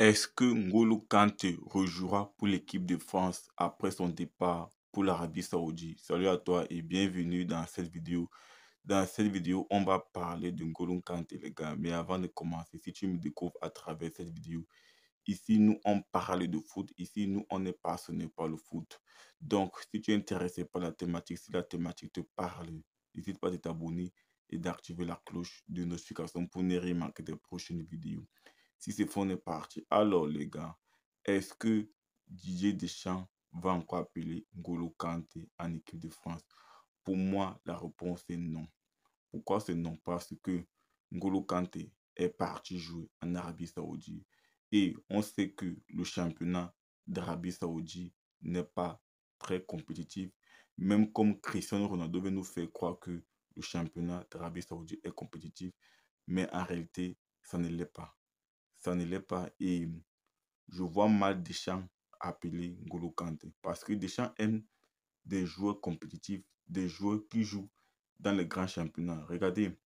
Est-ce que N'Golo Kanté rejouera pour l'équipe de France après son départ pour l'Arabie Saoudite Salut à toi et bienvenue dans cette vidéo. Dans cette vidéo, on va parler de N'Golo Kanté les gars. Mais avant de commencer, si tu me découvres à travers cette vidéo, ici nous on parle de foot, ici nous on n'est est n'est par le foot. Donc si tu es intéressé par la thématique, si la thématique te parle, n'hésite pas à t'abonner et d'activer la cloche de notification pour ne rien manquer des prochaines vidéos si ce fond est parti, alors les gars, est-ce que Didier Deschamps va encore appeler N'Golo Kanté en équipe de France Pour moi, la réponse est non. Pourquoi c'est non Parce que N'Golo Kanté est parti jouer en Arabie Saoudite. Et on sait que le championnat d'Arabie Saoudite n'est pas très compétitif. Même comme Cristiano Ronaldo veut nous faire croire que le championnat d'Arabie Saoudite est compétitif, mais en réalité, ça ne l'est pas ça ne l'est pas. Et je vois mal Deschamps appeler N'Golo Kante. parce que Deschamps aime des joueurs compétitifs, des joueurs qui jouent dans les grands championnats. Regardez,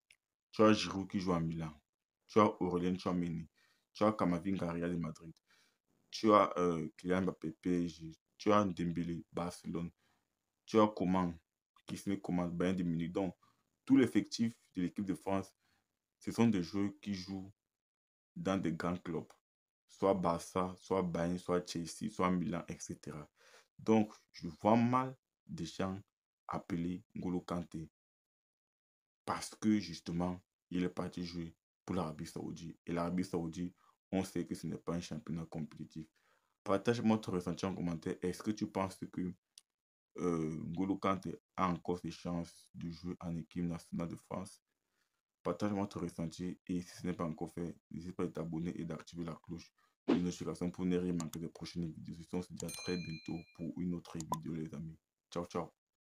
tu as Giroud qui joue à Milan, tu as Aurélien Chouameni, tu as Kamavinga Real de Madrid, tu as euh, Kylian Mbappé PSG, tu as Dembélé Barcelone, tu as Coman qui se Coman, Bayern de Munich. Donc, tout l'effectif de l'équipe de France, ce sont des joueurs qui jouent dans des grands clubs, soit Barça, soit Bayern, soit Chelsea, soit Milan, etc. Donc, je vois mal des gens appeler Golo Kanté parce que justement, il est parti jouer pour l'Arabie Saoudite. Et l'Arabie Saoudite, on sait que ce n'est pas un championnat compétitif. Partage-moi ton ressenti en commentaire. Est-ce que tu penses que euh, Golo Kante a encore ses chances de jouer en équipe nationale de France Partage votre ressenti et si ce n'est pas encore fait, n'hésite pas à t'abonner et d'activer la cloche de notification pour ne rien manquer des prochaines vidéos. se dit à très bientôt pour une autre vidéo les amis. Ciao ciao